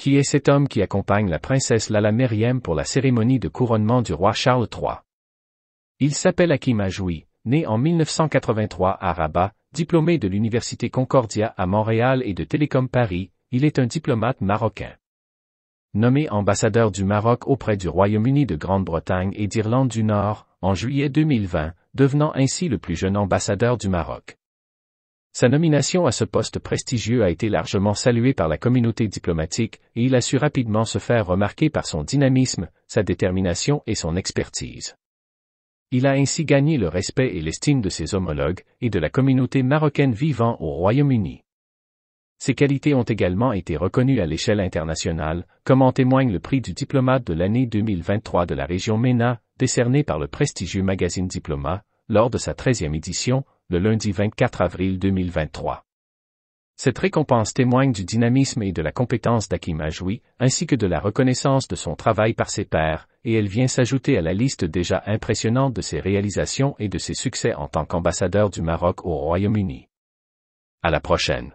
Qui est cet homme qui accompagne la princesse Lala Meriem pour la cérémonie de couronnement du roi Charles III Il s'appelle Hakim Ajoui, né en 1983 à Rabat, diplômé de l'Université Concordia à Montréal et de Télécom Paris, il est un diplomate marocain. Nommé ambassadeur du Maroc auprès du Royaume-Uni de Grande-Bretagne et d'Irlande du Nord, en juillet 2020, devenant ainsi le plus jeune ambassadeur du Maroc. Sa nomination à ce poste prestigieux a été largement saluée par la communauté diplomatique, et il a su rapidement se faire remarquer par son dynamisme, sa détermination et son expertise. Il a ainsi gagné le respect et l'estime de ses homologues et de la communauté marocaine vivant au Royaume-Uni. Ses qualités ont également été reconnues à l'échelle internationale, comme en témoigne le prix du diplomate de l'année 2023 de la région MENA, décerné par le prestigieux magazine Diploma, lors de sa 13e édition, le lundi 24 avril 2023. Cette récompense témoigne du dynamisme et de la compétence d'Akim Ajoui, ainsi que de la reconnaissance de son travail par ses pairs, et elle vient s'ajouter à la liste déjà impressionnante de ses réalisations et de ses succès en tant qu'ambassadeur du Maroc au Royaume-Uni. À la prochaine.